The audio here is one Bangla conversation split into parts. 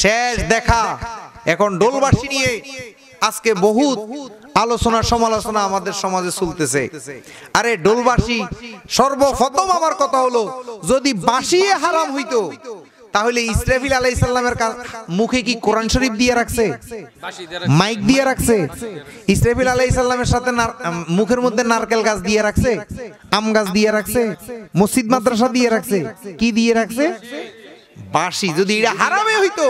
শেষ দেখা এখন ডোলবাসি নিয়ে আজকে বহুত আলোচনা সমালোচনা আমাদের সমাজে চলতেছে আরে ডোলবাসি সর্বপ্রথম আমার কথা হলো যদি বাসিয়ে হারাম হইতো তাহলে ইসরাফিল আলাই ইসলামের মুখে কি কোরআন শরীফ দিয়ে রাখছে মাইক দিয়ে রাখছে ইসরাফিল আলাই ইসলামের সাথে মুখের মধ্যে নারকেল গাছ দিয়ে রাখছে আম গাছ দিয়ে রাখছে মসজিদ মাদ্রাসা দিয়ে রাখছে কি দিয়ে রাখছে বাসি যদি এটা হারামে হইতো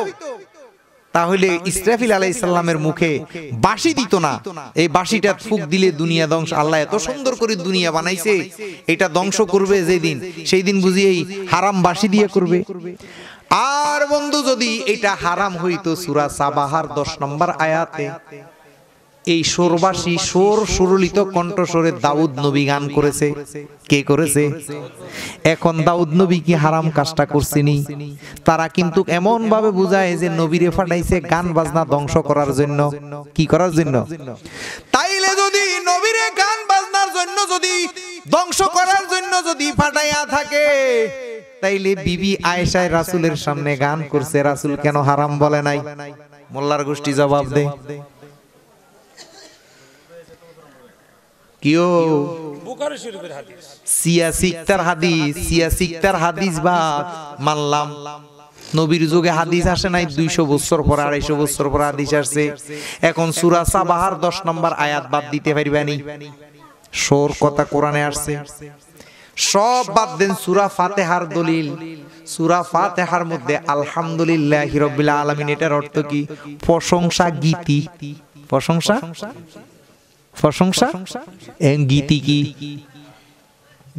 তাহলে ইসরাফিল আলাই ইসলামের মুখে বাসি দিত না এই বাসিটা ফুক দিলে দুনিয়া ধ্বংস আল্লাহ এত সুন্দর করে দুনিয়া বানাইছে এটা ধ্বংস করবে যেদিন সেই দিন বুঝি এই হারাম বাসি দিয়ে করবে আর বন্ধু যদি এটা হারাম হইতো সুরা সাবাহার দশ নম্বর আয়াতে এই সোরবাসী সোর সুরলিত কণ্ঠস্বরে দাউদ নবী গান করেছে কে করেছে এখন দাউদ নবী কি হারাম কাজটা করছেনি তারা কিন্তু এমন ভাবে বুঝায় যে রে ফাটাইছে গান বাজনা ধ্বংস করার জন্য কি করার জন্য তাইলে যদি নবীরে গান বাজনার জন্য যদি ধ্বংস করার জন্য যদি ফাটাইয়া থাকে তাইলে বিবি আয়েশায় রাসুলের সামনে গান করছে রাসুল কেন হারাম বলে নাই মোল্লার গোষ্ঠী জবাব দেয় কিও সিয়া যুগে হাদিস আসে নাই হাদিস এখন সুরা সাবাহার দশ নম্বর আয়াত বাদ দিতে পারিবানি সোর কথা আসছে সব বাদ দেন সুরা ফাতেহার দলিল সুরা ফাতেহার মধ্যে আলহামদুলিল্লাহ হিরবিল্লা আলমিন এটার অর্থ কি প্রশংসা গীতি প্রশংসা প্রশংসা এবং গীতি কি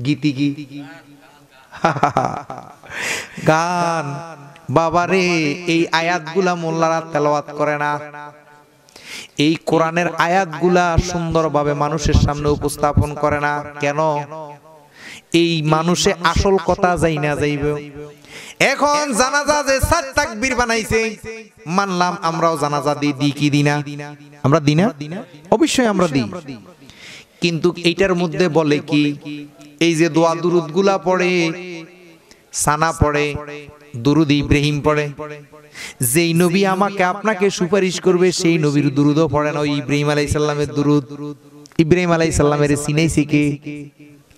গীতি কি গান বাবারে এই আয়াতগুলা মোল্লারা তেলাওয়াত করে না এই কোরআনের আয়াতগুলা সুন্দরভাবে মানুষের সামনে উপস্থাপন করে না কেন এই মানুষে আসল কথা যাই না যাইবে এখন জানাজা যে সাত তাকবীর বানাইছে মানলাম আমরাও জানাজা দিই দি কি দিনা আমরা দিনা অবশ্যই আমরা দিই কিন্তু এইটার মধ্যে বলে কি এই যে দোয়া গুলা পড়ে সানা পড়ে দুরুদ ইব্রাহিম পড়ে যেই নবী আমাকে আপনাকে সুপারিশ করবে সেই নবীর দুরুদও পড়েন ওই ইব্রাহিম আলাইহিস সালামের দুরুদ ইব্রাহিম আলাইহিস সালামের সিনাইছে কে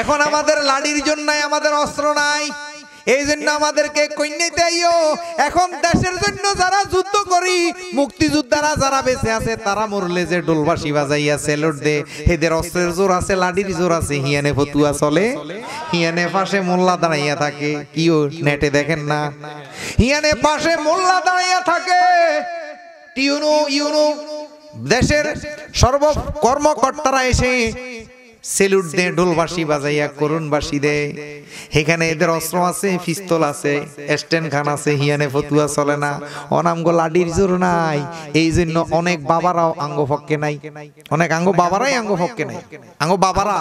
এখন আমাদের লাড়ির জন্য আমাদের অস্ত্র নাই এই জন্য আমাদেরকে কন্যাতে আইও এখন দেশের জন্য যারা যুদ্ধ করি মুক্তিযোদ্ধারা যারা বেঁচে আছে তারা মরলে যে ডোলবাসী বাজাইয়া সেলট দে এদের অস্ত্রের জোর আছে লাডির জোর আছে হিয়ানে ফতুয়া চলে হিয়ানে পাশে মোল্লা দাঁড়াইয়া থাকে কিও নেটে দেখেন না হিয়ানে পাশে মোল্লা দাঁড়াইয়া থাকে টিউনু ইউনু দেশের সর্ব কর্মকর্তারা এসে সেলুট দে ঢোল বাসি বাজাইয়া করুন বাসি দে এখানে এদের অস্ত্র আছে পিস্তল আছে স্ট্যান্ড খান আছে হিয়ানে ফতুয়া চলে না অনামগ লাডির জোর নাই এই জন্য অনেক বাবারাও আঙ্গ ফককে নাই অনেক আঙ্গ বাবারাই আঙ্গ ফককে নাই আঙ্গ বাবারা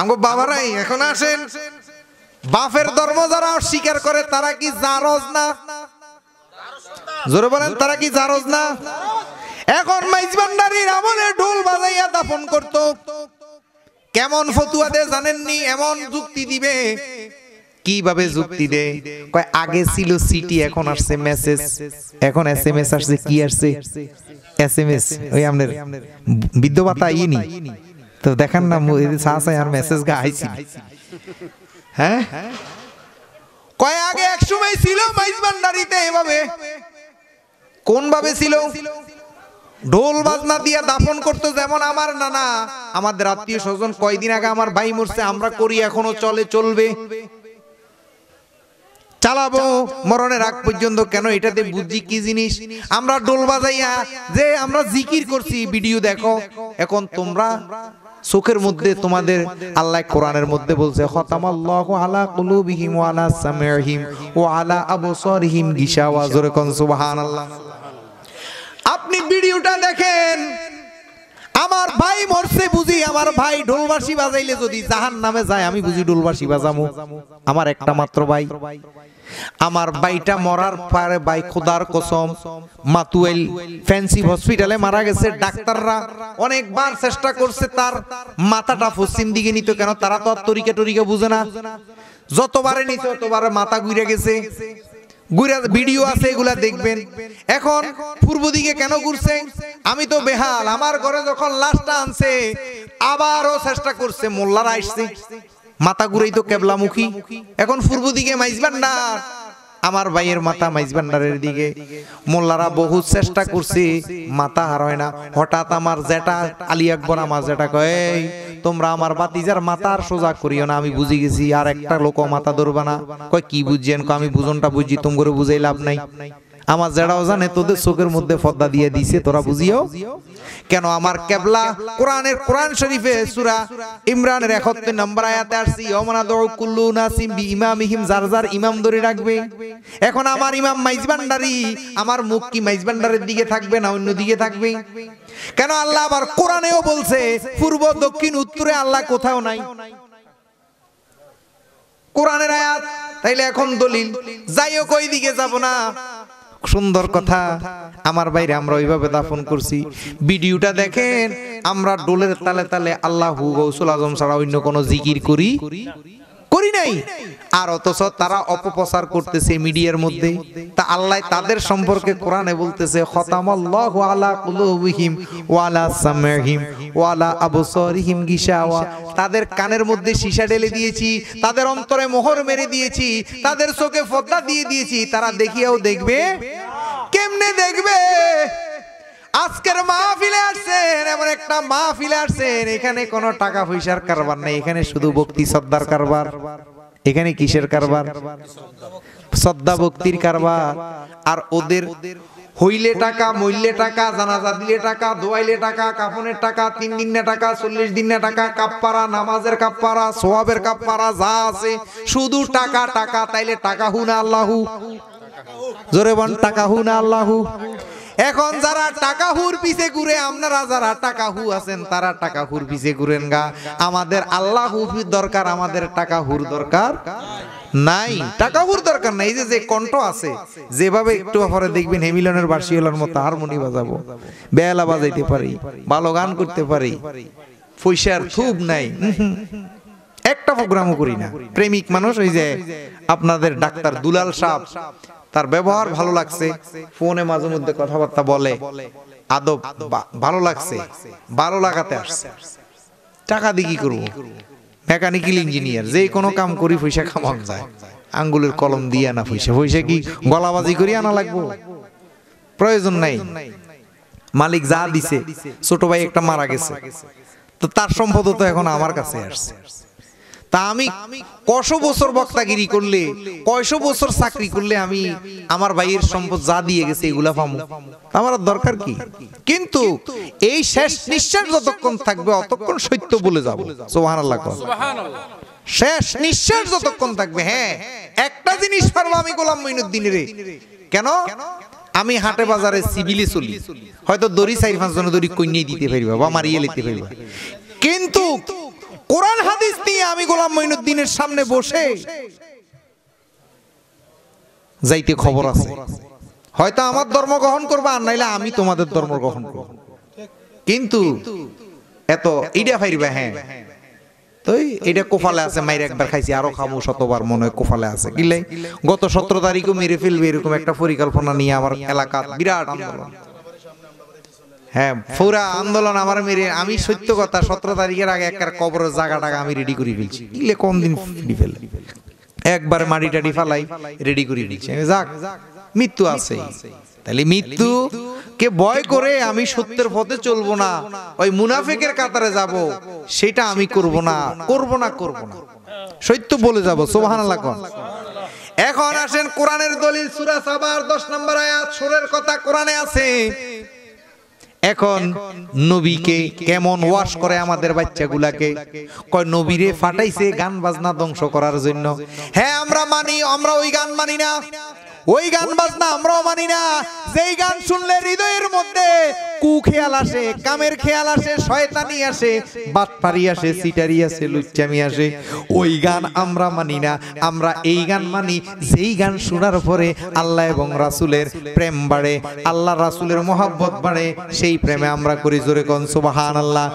আঙ্গ বাবারাই এখন আসেন বাফের ধর্ম যারা অস্বীকার করে তারা কি জারজ না জোরে বলেন তারা কি জারজ না এখন মাইজবান্ডারির আমলে ঢোল বাজাইয়া দাফন করত কেমন ফতুয়াতে জানেননি এমন যুক্তি দিবে কিভাবে যুক্তি দে কয় আগে ছিল সিটি এখন আসছে মেসেজ এখন এসএমএস আসছে কি আসছে এসএমএস ওই আমাদের বিদ্য ভাতা ইনি তো দেখান না সাহসাই আর মেসেজ গা আইছি হ্যাঁ কয় আগে এক সময় ছিল মাইজবান্ডারিতে এভাবে কোন ভাবে ছিল ঢোল বাজনা দিয়ে দাফন করতো যেমন আমার নানা আমাদের আত্মীয় স্বজন কয়দিন আগে আমার ভাই মরছে আমরা করি এখনো চলে চলবে চালাবো মরণের আগ পর্যন্ত কেন এটাতে বুঝি কি জিনিস আমরা ডোল বাজাইয়া যে আমরা জিকির করছি ভিডিও দেখো এখন তোমরা চোখের মধ্যে তোমাদের আল্লাহ কোরআনের মধ্যে বলছে আলা কুলুবিহিম আলা সামিহিম ওয়া আলা আবসারহিম গিশাওয়া জোরে কোন আপনি ভিডিওটা দেখেন আমার ভাই মরছে বুঝি আমার ভাই ডোলবাসি বাজাইলে যদি জাহান নামে যায় আমি বুঝি ডোলবাসি বাজামু আমার একটা মাত্র ভাই আমার ভাইটা মরার পরে ভাই খোদার কসম মাতুয়েল ফ্যান্সি হসপিটালে মারা গেছে ডাক্তাররা অনেকবার চেষ্টা করছে তার মাথাটা পশ্চিম দিকে নিত কেন তারা তো আর তরিকা টরিকা বুঝে না যতবারে নিত ততবারে মাথা ঘুরে গেছে ঘুরে ভিডিও আছে এগুলা দেখবেন এখন পূর্ব দিকে কেন ঘুরছে আমি তো বেহাল আমার ঘরে যখন লাশটা আনছে আবারও চেষ্টা করছে মোল্লারা আসছে মাথা ঘুরেই তো কেবলামুখী এখন পূর্ব দিকে মাইজবান্ডার আমার ভাইয়ের মাথা মাইজবান্ডারের দিকে মোল্লারা বহু চেষ্টা করছে মাথা হার হয় না হঠাৎ আমার জেটা আলী আমার জেটা কয় তোমরা আমার বাতিজার মাতার সোজা করিও না আমি বুঝি গেছি আর একটা লোক মাথা ধরবা না কয় কি বুঝছেন কো আমি বুঝনটা বুঝি তোম করে বুঝাই লাভ নাই আমার জেড়াও জানে তোদের চোখের মধ্যে ফদ্দা দিয়ে দিছে তোরা বুঝিও কেন আমার কেবলা কোরআনের কোরআন শরীফে সূরা ইমরানের 71 নম্বর আয়াতে আসছে ইয়ামানা দাউ কুল্লু নাসিম বি ইমামিহিম জার জার ইমাম ধরে রাখবে এখন আমার ইমাম মাইজবান্ডারি আমার মুখ কি মাইজবান্ডারের দিকে থাকবে না অন্য দিকে থাকবে কেন আল্লাহ আবার কোরআনেও বলছে পূর্ব দক্ষিণ উত্তরে আল্লাহ কোথাও নাই কোরআনের আয়াত তাইলে এখন দলিল যাই হোক ওই দিকে যাব না সুন্দর কথা আমার বাইরে আমরা ওইভাবে দাফন করছি ভিডিওটা দেখেন আমরা ডোলের তালে তালে আল্লাহ আজম ছাড়া অন্য কোনো জিকির করি করি নাই আর অথচ তারা অপপ্রচার করতেছে মিডিয়ার মধ্যে তা আল্লাহ তাদের সম্পর্কে কোরআনে বলতেছে খতামাল্লাহু আলা কুলুবিহিম ওয়ালা সামহিম ওয়ালা আবসারিহিম গিশাওয়া তাদের কানের মধ্যে সীসা ঢেলে দিয়েছি তাদের অন্তরে মোহর মেরে দিয়েছি তাদের চোখে ফদ্দা দিয়ে দিয়েছি তারা দেখিয়াও দেখবে কেমনে দেখবে আজকের মাহফিলে আসছেন এমন একটা মাহফিলে আসছেন এখানে কোনো টাকা পয়সার কারবার নেই এখানে শুধু ভক্তি শ্রদ্ধার কারবার এখানে কিসের কারবার শ্রদ্ধা ভক্তির কারবার আর ওদের হইলে টাকা মইলে টাকা জানাজা দিলে টাকা দোয়াইলে টাকা কাফনের টাকা তিন দিন না টাকা চল্লিশ দিন না টাকা কাপ্পারা নামাজের কাপ্পারা সোয়াবের কাপ্পারা যা আছে শুধু টাকা টাকা তাইলে টাকা হু না আল্লাহু জোরে বন টাকা হু না আল্লাহু এখন যারা টাকা হুর পিছে ঘুরে আপনারা যারা টাকা হু আছেন তারা টাকা হুর পিছে ঘুরেন গা আমাদের আল্লাহ হুফির দরকার আমাদের টাকা হুর দরকার নাই টাকা হুর দরকার নাই যে যে কণ্ঠ আছে যেভাবে একটু পরে দেখবেন হেমিলনের বার্ষিওলার মতো হারমোনি বাজাবো বেলা বাজাইতে পারি ভালো গান করতে পারি পয়সার খুব নাই একটা প্রোগ্রামও করি না প্রেমিক মানুষ ওই যে আপনাদের ডাক্তার দুলাল সাহ তার ব্যবহার ভালো লাগছে ফোনে মাঝে মধ্যে কথাবার্তা বলে আদব ভালো লাগছে ভালো লাগাতে আসছে টাকা দিয়ে কি করবো মেকানিক্যাল ইঞ্জিনিয়ার যে কোনো কাম করি পয়সা কামানো যায় আঙ্গুলের কলম দিয়ে আনা পয়সা পয়সা কি গলাবাজি করি আনা লাগবো প্রয়োজন নাই মালিক যা দিছে ছোট ভাই একটা মারা গেছে তো তার সম্পদ তো এখন আমার কাছে আসছে তা আমি কশো বছর বক্তাগিরি করলে কয়শো বছর চাকরি করলে আমি আমার ভাইয়ের সম্পদ যা দিয়ে গেছে এগুলা পাবো আমার দরকার কি কিন্তু এই শেষ নিঃশ্বাস যতক্ষণ থাকবে অতক্ষণ সত্য বলে যাবো সোহান শেষ নিঃশ্বাস যতক্ষণ থাকবে হ্যাঁ একটা জিনিস পারবো আমি গোলাম রে কেন আমি হাটে বাজারে সিভিলে চলি হয়তো দড়ি চারি পাঁচজনে দড়ি কইনিয়ে দিতে পারি বা মারিয়ে নিতে পারি কোরআন হাদিস নিয়ে আমি গোলাম মঈনুদ্দিনের সামনে বসে যাইতে খবর আছে হয়তো আমার ধর্ম গ্রহণ করবা আর নাইলে আমি তোমাদের ধর্ম গ্রহণ করব কিন্তু এত ইডা ফাইরবা হ্যাঁ তো এটা কোফালে আছে মাইরে একবার খাইছি আরো খাবো শতবার মনে হয় কোফালে আছে কিলাই গত সতেরো তারিখও মেরে ফেলবে এরকম একটা পরিকল্পনা নিয়ে আমার এলাকার বিরাট আন্দোলন হ্যাঁ পুরা আন্দোলন আমার মেরে আমি সত্য কথা সতেরো তারিখের আগে একটা কবরের জায়গা টাকা আমি রেডি করে ফেলছি কিলে কোন দিন একবার মাটি টাটি ফালাই রেডি করে ফেলছি যাক মৃত্যু আছে তাহলে মৃত্যু কে ভয় করে আমি সত্যের পথে চলবো না ওই মুনাফিকের কাতারে যাব সেটা আমি করব না করব না করব না সত্য বলে যাব সুবহানাল্লাহ এখন আসেন কোরআনের দলিল সূরা সাবার 10 নম্বর আয়াত সুরের কথা কোরআনে আছে এখন নবীকে কেমন ওয়াশ করে আমাদের বাচ্চাগুলাকে কয় নবীরে ফাটাইছে গান বাজনা ধ্বংস করার জন্য হ্যাঁ আমরা মানি আমরা ওই গান মানি না ওই গান বাজনা আমরাও মানি না যেই গান শুনলে হৃদয়ের মধ্যে কু খেয়াল আসে কামের খেয়াল আসে শয়তানি আসে পারি আসে সিটারি আসে লুচ্চামি আসে ওই গান আমরা মানি না আমরা এই গান মানি যেই গান শোনার পরে আল্লাহ এবং রাসুলের প্রেম বাড়ে আল্লাহ রাসুলের মোহাব্বত বাড়ে সেই প্রেমে আমরা করি জোরে কন আল্লাহ